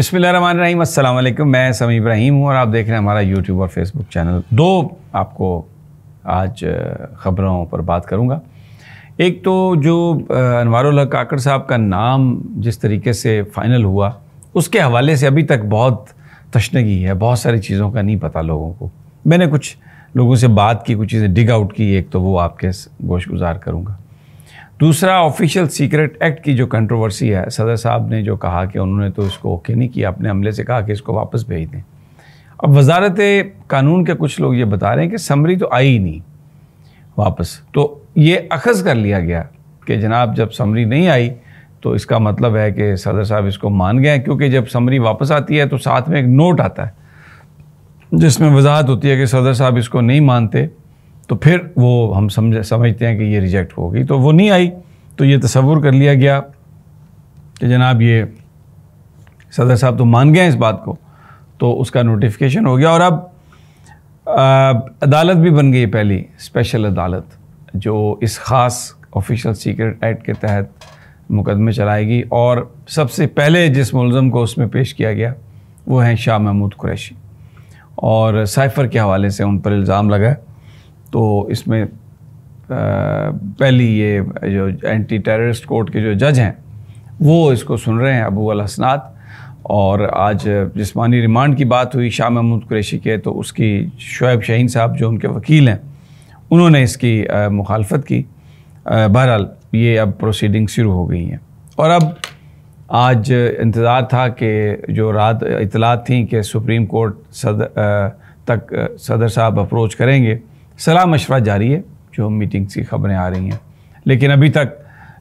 बसमीम अल्लाम मैं समी इब्राहिम हूँ और आप देख रहे हैं हमारा यूट्यूब और फेसबुक चैनल दो आपको आज ख़बरों पर बात करूँगा एक तो जो अनवारुल काकड़ साहब का नाम जिस तरीके से फ़ाइनल हुआ उसके हवाले से अभी तक बहुत तशनगी है बहुत सारी चीज़ों का नहीं पता लोगों को मैंने कुछ लोगों से बात की कुछ चीज़ें डिग आउट की एक तो वो आपके गोश गुजार करूँगा दूसरा ऑफिशियल सीक्रेट एक्ट की जो कंट्रोवर्सी है सदर साहब ने जो कहा कि उन्होंने तो इसको ओके नहीं किया अपने हमले से कहा कि इसको वापस भेज दें अब वजारत कानून के कुछ लोग ये बता रहे हैं कि समरी तो आई ही नहीं वापस तो ये अखज़ कर लिया गया कि जनाब जब समरी नहीं आई तो इसका मतलब है कि सदर साहब इसको मान गए क्योंकि जब समरी वापस आती है तो साथ में एक नोट आता है जिसमें वजाहत होती है कि सदर साहब इसको नहीं मानते तो फिर वो हम समझ समझते हैं कि ये रिजेक्ट हो गई तो वो नहीं आई तो ये तस्वुर कर लिया गया कि जनाब ये सदर साहब तो मान गए इस बात को तो उसका नोटिफिकेशन हो गया और अब आ, अदालत भी बन गई पहली स्पेशल अदालत जो इस ख़ास ऑफिशियल सीक्रेट एक्ट के तहत मुकदमे चलाएगी और सबसे पहले जिस मुलम को उसमें पेश किया गया वो हैं शाह महमूद कुरैशी और साइफ़र के हवाले से उन पर इल्ज़ाम लगा तो इसमें पहली ये जो एंटी टेररिस्ट कोर्ट के जो जज हैं वो इसको सुन रहे हैं अबू अल हसनात और आज जिसमानी रिमांड की बात हुई शाह महमूद कुरेशी के तो उसकी शुएब शहीन साहब जो उनके वकील हैं उन्होंने इसकी मुखालफत की बहरहाल ये अब प्रोसीडिंग शुरू हो गई हैं और अब आज इंतज़ार था कि जो रात इतलात थी कि सुप्रीम कोर्ट सदर तक सदर साहब अप्रोच करेंगे सलाह मशवरा जारी है जो मीटिंग्स की खबरें आ रही हैं लेकिन अभी तक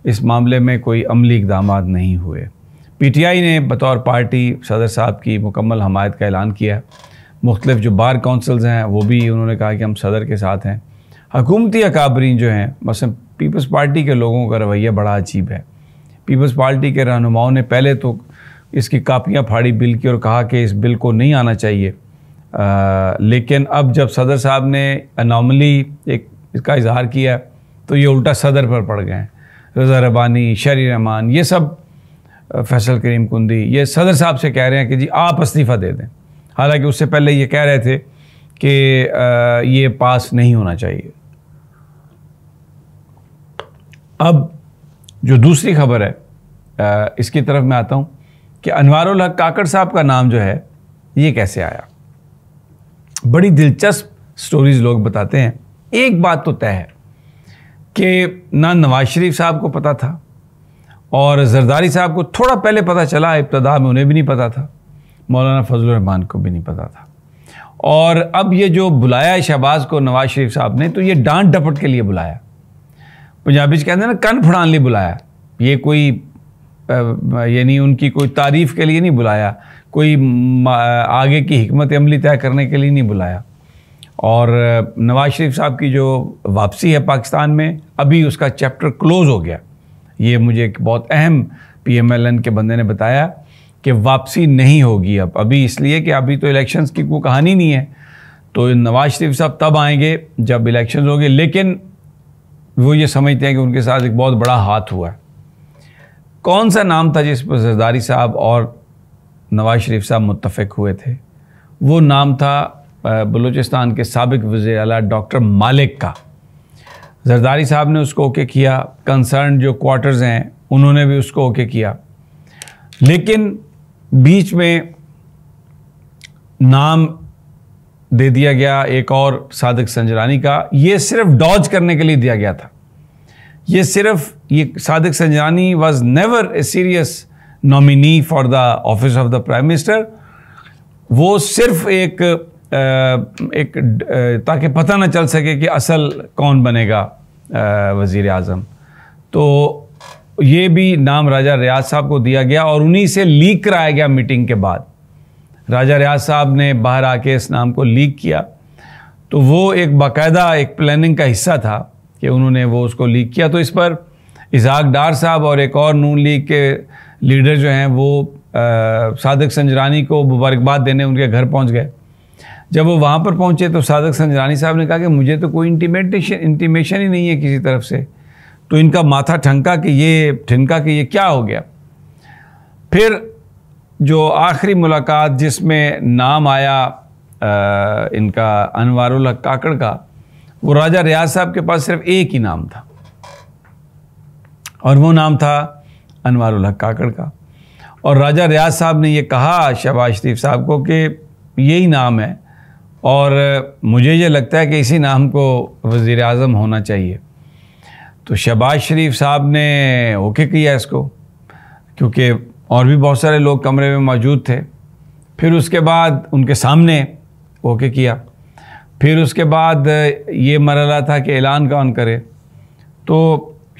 इस मामले में कोई अमली इकदाम नहीं हुए पीटीआई ने बतौर पार्टी सदर साहब की मुकम्मल हमायत का ऐलान किया है मुख्तलिफ जो बार काउंसल्स हैं वो भी उन्होंने कहा कि हम सदर के साथ हैं हकूमती अकाबरीन जो हैं बस पीपल्स पार्टी के लोगों का रवैया बड़ा अजीब है पीपल्स पार्टी के रहनुमाओं ने पहले तो इसकी कापियाँ फाड़ी बिल की और कहा कि इस बिल को नहीं आना चाहिए आ, लेकिन अब जब सदर साहब ने अनोमली एक इसका इजहार किया तो ये उल्टा सदर पर पड़ गए रज़ा रबानी शरी रहमान ये सब फैसल करीम कुंदी ये सदर साहब से कह रहे हैं कि जी आप इस्तीफ़ा दे दें हालांकि उससे पहले ये कह रहे थे कि ये पास नहीं होना चाहिए अब जो दूसरी खबर है इसकी तरफ मैं आता हूँ कि अनवारुल हक काकड़ साहब का नाम जो है ये कैसे आया बड़ी दिलचस्प स्टोरीज लोग बताते हैं एक बात तो तय है कि ना नवाज शरीफ साहब को पता था और जरदारी साहब को थोड़ा पहले पता चला इब्तदा में उन्हें भी नहीं पता था मौलाना फजल रहमान को भी नहीं पता था और अब ये जो बुलाया है शहबाज को नवाज शरीफ साहब ने तो ये डांट डपट के लिए बुलाया पंजाबी कहते हैं ना कन फड़ान लिए बुलाया ये कोई यानी उनकी कोई तारीफ़ के लिए नहीं बुलाया कोई आगे की हमत अमली तय करने के लिए नहीं बुलाया और नवाज शरीफ साहब की जो वापसी है पाकिस्तान में अभी उसका चैप्टर क्लोज हो गया ये मुझे एक बहुत अहम पीएमएलएन के बंदे ने बताया कि वापसी नहीं होगी अब अभी इसलिए कि अभी तो इलेक्शंस की कोई कहानी नहीं है तो नवाज शरीफ साहब तब आएंगे जब इलेक्शन होंगे लेकिन वो ये समझते हैं कि उनके साथ एक बहुत बड़ा हाथ हुआ है कौन सा नाम था जिस पर जरदारी साहब और नवाज शरीफ साहब मुतफ़ हुए थे वो नाम था बलूचिस्तान के सबक वज़ी अला डॉक्टर मालिक का जरदारी साहब ने उसको ओके किया कंसर्न जो क्वार्टर्स हैं उन्होंने भी उसको ओके किया लेकिन बीच में नाम दे दिया गया एक और सादक संजरानी का ये सिर्फ डॉज करने के लिए दिया गया था ये सिर्फ ये Sadiq Sanjrani was never a serious nominee for the office of the prime minister वो सिर्फ एक एक ताकि पता ना चल सके कि असल कौन बनेगा वज़ी अजम तो ये भी नाम राजा रियाज साहब को दिया गया और उन्हीं से लीक कराया गया मीटिंग के बाद राजा रियाज साहब ने बाहर आके इस नाम को लीक किया तो वो एक बाकायदा एक प्लानिंग का हिस्सा था कि उन्होंने वो उसको लीक किया तो इस पर इजाक डार साहब और एक और नून लीग के लीडर जो हैं वो सादक संजरानी को मुबारकबाद देने उनके घर पहुंच गए जब वो वहाँ पर पहुँचे तो सादक संजरानी साहब ने कहा कि मुझे तो कोई इंटीमेटेशन इंटीमेशन ही नहीं है किसी तरफ से तो इनका माथा ठंका कि ये ठिनका कि ये क्या हो गया फिर जो आखिरी मुलाकात जिसमें नाम आया आ, इनका अनवार काकड़ का वो राजा रियाज साहब के पास सिर्फ एक ही नाम था और वो नाम था अनवारुल काकड़ का और राजा रियाज साहब ने ये कहा शहबाज शरीफ साहब को कि यही नाम है और मुझे ये लगता है कि इसी नाम को वज़ी अजम होना चाहिए तो शहबाज शरीफ साहब ने ओके किया इसको क्योंकि और भी बहुत सारे लोग कमरे में मौजूद थे फिर उसके बाद उनके सामने ओके किया फिर उसके बाद ये मरला था कि ऐलान कौन करे तो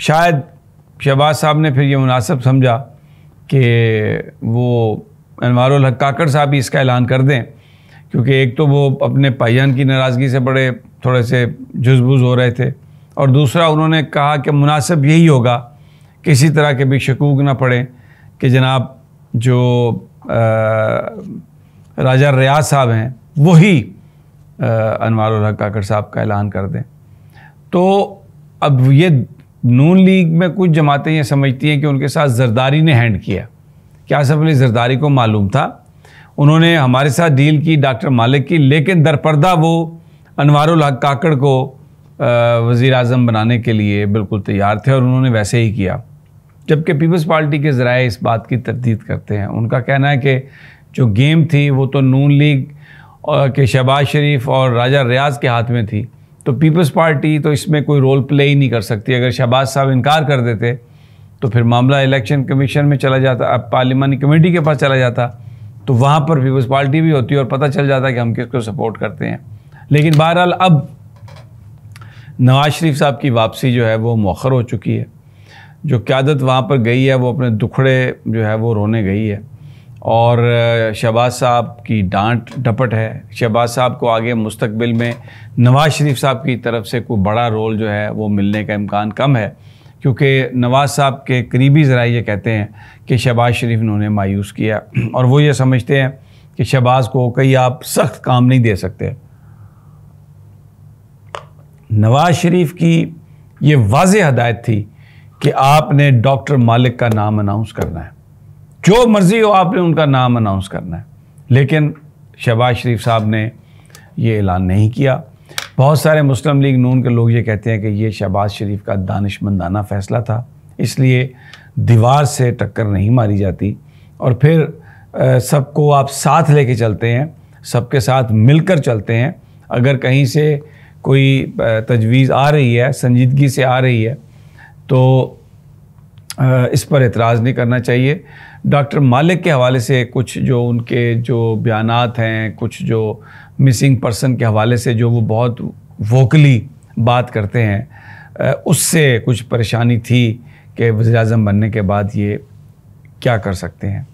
शायद शहबाज साहब ने फिर ये मुनासब समझा कि वो अनवर हक काकड़ साहब भी इसका ऐलान कर दें क्योंकि एक तो वो अपने पायान की नाराज़गी से बड़े थोड़े से जुजबुज हो रहे थे और दूसरा उन्होंने कहा कि मुनासिब यही होगा किसी तरह के भी शकूक ना पड़े कि जनाब जो आ, राजा रियाज साहब हैं वही अनवर काकड़ साहब का ऐलान कर दें तो अब ये नून लीग में कुछ जमातें ये समझती हैं कि उनके साथ जरदारी ने हैंड किया क्या सब अली जरदारी को मालूम था उन्होंने हमारे साथ डील की डॉक्टर मालिक की लेकिन दरपर्दा वो अनवर काकड़ को वज़ी अजम बनाने के लिए बिल्कुल तैयार थे और उन्होंने वैसे ही किया जबकि पीपल्स पार्टी के ज़राए इस बात की तरदीद करते हैं उनका कहना है कि जो गेम थी वो तो नून लीग के शहबाज शरीफ और राजा रियाज के हाथ में थी तो पीपल्स पार्टी तो इसमें कोई रोल प्ले ही नहीं कर सकती अगर शहबाज साहब इनकार कर देते तो फिर मामला इलेक्शन कमीशन में चला जाता अब पार्लिमानी कमेटी के पास चला जाता तो वहाँ पर पीपल्स पार्टी भी होती है और पता चल जाता कि हम किसको सपोर्ट करते हैं लेकिन बहरहाल अब नवाज शरीफ साहब की वापसी जो है वो मौखर हो चुकी है जो क्यादत वहाँ पर गई है वो अपने दुखड़े जो है वो रोने गई है और शहबाज साहब की डांट डपट है शहबाज साहब को आगे मुस्तबिल में नवाज़ शरीफ साहब की तरफ से कोई बड़ा रोल जो है वो मिलने का इम्कान कम है क्योंकि नवाज़ साहब के करीबी ज़रा ये कहते हैं कि शहबाज शरीफ ने उन्हें मायूस किया और वो ये समझते हैं कि शहबाज को कहीं आप सख्त काम नहीं दे सकते नवाज़ शरीफ की ये वाज हदायत थी कि आपने डॉक्टर मालिक का नाम अनाउंस करना है जो मर्ज़ी हो आपने उनका नाम अनाउंस करना है लेकिन शहबाज शरीफ साहब ने ये ऐलान नहीं किया बहुत सारे मुस्लिम लीग नून के लोग ये कहते हैं कि ये शहबाज शरीफ का दानशमंदाना फ़ैसला था इसलिए दीवार से टक्कर नहीं मारी जाती और फिर सबको आप साथ लेके चलते हैं सबके साथ मिलकर चलते हैं अगर कहीं से कोई तजवीज़ आ रही है संजीदगी से आ रही है तो इस पर एतराज़ नहीं करना चाहिए डॉक्टर मालिक के हवाले से कुछ जो उनके जो बयान हैं कुछ जो मिसिंग पर्सन के हवाले से जो वो बहुत वोकली बात करते हैं उससे कुछ परेशानी थी कि वजी अजम बनने के बाद ये क्या कर सकते हैं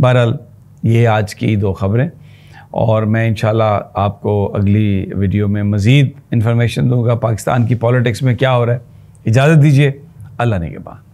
बहरहाल ये आज की दो ख़बरें और मैं इन आपको अगली वीडियो में मज़ीद इन्फॉर्मेशन दूंगा पाकिस्तान की पॉलिटिक्स में क्या हो रहा है इजाज़त दीजिए अल्लाह ने के बाद